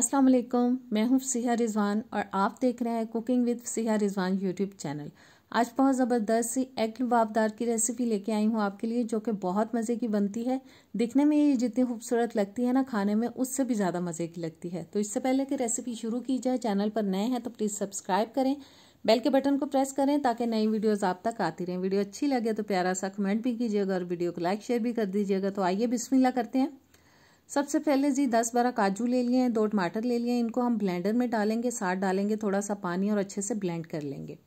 अस्सलाम वालेकुम मैं हूं सिया रिजवान और आप देख रहे हैं cooking with Siya Rizwan YouTube channel आज बहुत ज़बरदस्त सी एग लबाबदार की रेसिपी लेके आई हूं आपके लिए जो कि बहुत मज़े की बनती है दिखने में ये जितनी खूबसूरत लगती है ना खाने में उससे भी ज़्यादा मज़े की लगती है तो इससे पहले कि रेसिपी शुरू की जाए चैनल पर नए हैं तो प्लीज़ सब्सक्राइब करें बेल के बटन को प्रेस करें ताकि नई वीडियोज़ आप तक आती रहें वीडियो अच्छी लगे तो प्यारा सा कमेंट भी कीजिएगा और वीडियो को लाइक शेयर भी कर दीजिएगा तो आइए बिस्मिल्लाह करते हैं सबसे पहले जी दस बारह काजू ले लिए हैं दो टमाटर ले लिए हैं इनको हम ब्लेंडर में डालेंगे साथ डालेंगे थोड़ा सा पानी और अच्छे से ब्लेंड कर लेंगे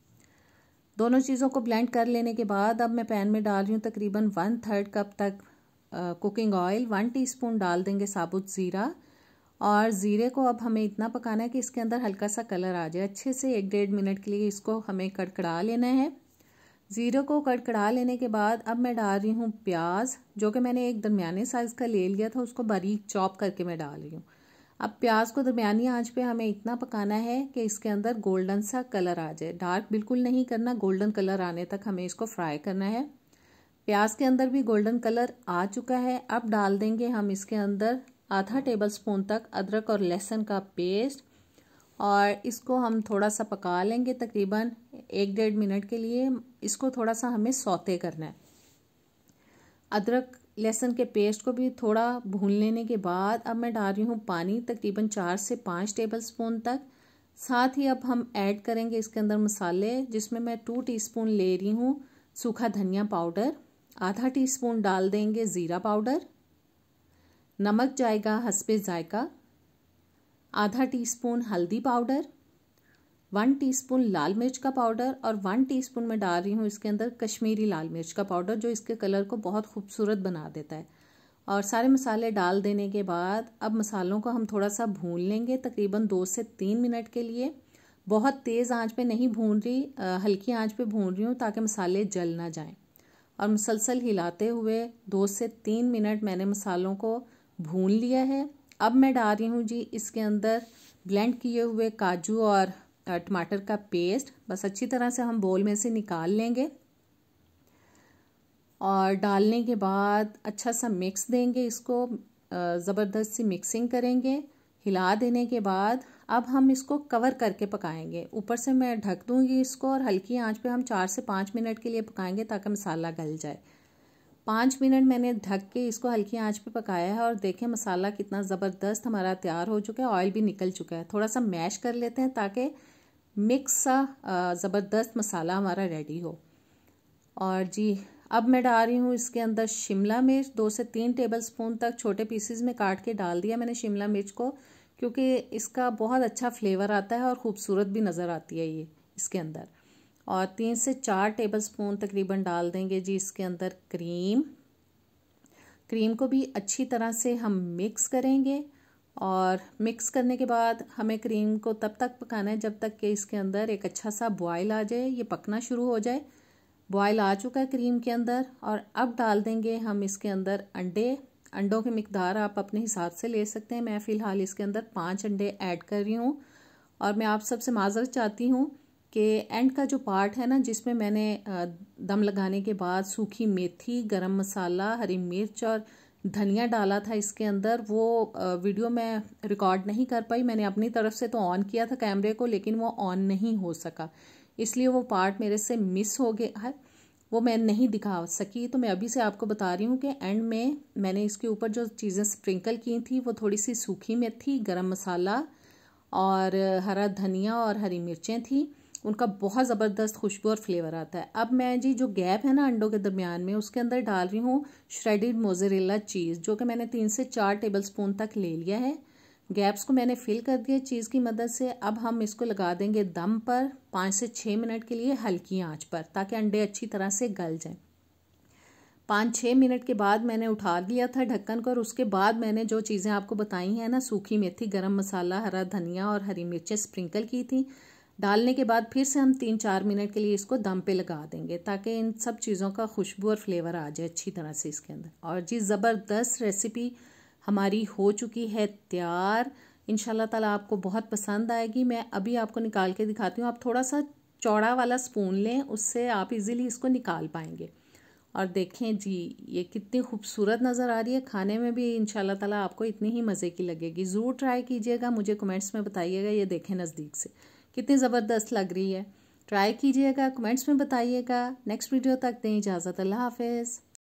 दोनों चीज़ों को ब्लेंड कर लेने के बाद अब मैं पैन में डाल रही हूँ तकरीबन वन थर्ड कप तक कुकिंग ऑयल वन टीस्पून डाल देंगे साबुत ज़ीरा और ज़ीरे को अब हमें इतना पकाना है कि इसके अंदर हल्का सा कलर आ जाए अच्छे से एक डेढ़ मिनट के लिए इसको हमें कड़कड़ा लेना है ज़ीरे को कड़कड़ा लेने के बाद अब मैं डाल रही हूँ प्याज जो कि मैंने एक दरमियाने साइज़ का ले लिया था उसको बारीक चॉप करके मैं डाल रही हूँ अब प्याज को दरमियानी आंच पे हमें इतना पकाना है कि इसके अंदर गोल्डन सा कलर आ जाए डार्क बिल्कुल नहीं करना गोल्डन कलर आने तक हमें इसको फ्राई करना है प्याज के अंदर भी गोल्डन कलर आ चुका है अब डाल देंगे हम इसके अंदर आधा टेबल स्पून तक अदरक और लहसुन का पेस्ट और इसको हम थोड़ा सा पका लेंगे तकरीबन एक डेढ़ मिनट के लिए इसको थोड़ा सा हमें सौते करना है अदरक लहसुन के पेस्ट को भी थोड़ा भून लेने के बाद अब मैं डाल रही हूँ पानी तकरीबन चार से पाँच टेबल स्पून तक साथ ही अब हम ऐड करेंगे इसके अंदर मसाले जिसमें मैं टू टीस्पून ले रही हूँ सूखा धनिया पाउडर आधा टीस्पून डाल देंगे ज़ीरा पाउडर नमक जाएगा हंसपे जायका आधा टीस्पून हल्दी पाउडर वन टीस्पून लाल मिर्च का पाउडर और वन टीस्पून मैं डाल रही हूँ इसके अंदर कश्मीरी लाल मिर्च का पाउडर जो इसके कलर को बहुत खूबसूरत बना देता है और सारे मसाले डाल देने के बाद अब मसालों को हम थोड़ा सा भून लेंगे तकरीबन दो से तीन मिनट के लिए बहुत तेज़ आंच पे नहीं भून रही हल्की आंच पे भून रही हूँ ताकि मसाले जल ना जाएं और मुसलसल हिलाते हुए दो से तीन मिनट मैंने मसालों को भून लिया है अब मैं डाल रही हूँ जी इसके अंदर ब्लेंड किए हुए काजू और टमाटर का पेस्ट बस अच्छी तरह से हम बोल में से निकाल लेंगे और डालने के बाद अच्छा सा मिक्स देंगे इसको ज़बरदस्त सी मिक्सिंग करेंगे हिला देने के बाद अब हम इसको कवर करके पकाएंगे ऊपर से मैं ढक दूंगी इसको और हल्की आंच पे हम चार से पाँच मिनट के लिए पकाएंगे ताकि मसाला गल जाए पाँच मिनट मैंने ढक के इसको हल्की आंच पे पकाया है और देखें मसाला कितना ज़बरदस्त हमारा तैयार हो चुका है ऑयल भी निकल चुका है थोड़ा सा मैश कर लेते हैं ताकि मिक्स सा ज़बरदस्त मसाला हमारा रेडी हो और जी अब मैं डाल रही हूँ इसके अंदर शिमला मिर्च दो से तीन टेबल स्पून तक छोटे पीसीज में काट के डाल दिया मैंने शिमला मिर्च को क्योंकि इसका बहुत अच्छा फ्लेवर आता है और ख़ूबसूरत भी नज़र आती है ये इसके अंदर और तीन से चार टेबल स्पून तकरीबन डाल देंगे जी इसके अंदर क्रीम क्रीम को भी अच्छी तरह से हम मिक्स करेंगे और मिक्स करने के बाद हमें क्रीम को तब तक पकाना है जब तक कि इसके अंदर एक अच्छा सा बॉयल आ जाए ये पकना शुरू हो जाए बॉयल आ चुका है क्रीम के अंदर और अब डाल देंगे हम इसके अंदर अंडे अंडों की मकदार आप अपने हिसाब से ले सकते हैं मैं फ़िलहाल इसके अंदर पाँच अंडे ऐड कर रही हूँ और मैं आप सबसे माजरत चाहती हूँ कि एंड का जो पार्ट है ना जिसमें मैंने दम लगाने के बाद सूखी मेथी गरम मसाला हरी मिर्च और धनिया डाला था इसके अंदर वो वीडियो मैं रिकॉर्ड नहीं कर पाई मैंने अपनी तरफ से तो ऑन किया था कैमरे को लेकिन वो ऑन नहीं हो सका इसलिए वो पार्ट मेरे से मिस हो गया है वो मैं नहीं दिखा सकी तो मैं अभी से आपको बता रही हूँ कि एंड में मैंने इसके ऊपर जो चीज़ें स्प्रिंकल की थी वो थोड़ी सी सूखी मेथी गरम मसाला और हरा धनिया और हरी मिर्चें थी उनका बहुत ज़बरदस्त खुशबू और फ्लेवर आता है अब मैं जी जो गैप है ना अंडों के दरमियान में उसके अंदर डाल रही हूँ श्रेडिड मोजरेला चीज़ जो कि मैंने तीन से चार टेबल स्पून तक ले लिया है गैप्स को मैंने फिल कर दिया चीज़ की मदद से अब हम इसको लगा देंगे दम पर पाँच से छः मिनट के लिए हल्की आँच पर ताकि अंडे अच्छी तरह से गल जाएँ पाँच छः मिनट के बाद मैंने उठा लिया था ढक्कन को और उसके बाद मैंने जो चीज़ें आपको बताई हैं ना सूखी मेथी गरम मसाला हरा धनिया और हरी मिर्चें स्प्रिंकल की थी डालने के बाद फिर से हम तीन चार मिनट के लिए इसको दम पे लगा देंगे ताकि इन सब चीज़ों का खुशबू और फ्लेवर आ जाए अच्छी तरह से इसके अंदर और जी ज़बरदस्त रेसिपी हमारी हो चुकी है तैयार इन ताला आपको बहुत पसंद आएगी मैं अभी आपको निकाल के दिखाती हूँ आप थोड़ा सा चौड़ा वाला स्पून लें उससे आप इजीली इसको निकाल पाएंगे और देखें जी ये कितनी खूबसूरत नज़र आ रही है खाने में भी इन ताला आपको इतनी ही मज़े की लगेगी ज़रूर ट्राई कीजिएगा मुझे कमेंट्स में बताइएगा ये देखें नज़दीक से कितनी ज़बरदस्त लग रही है ट्राई कीजिएगा कमेंट्स में बताइएगा नेक्स्ट वीडियो तक दें इजाज़त अल्लाह हाफिज़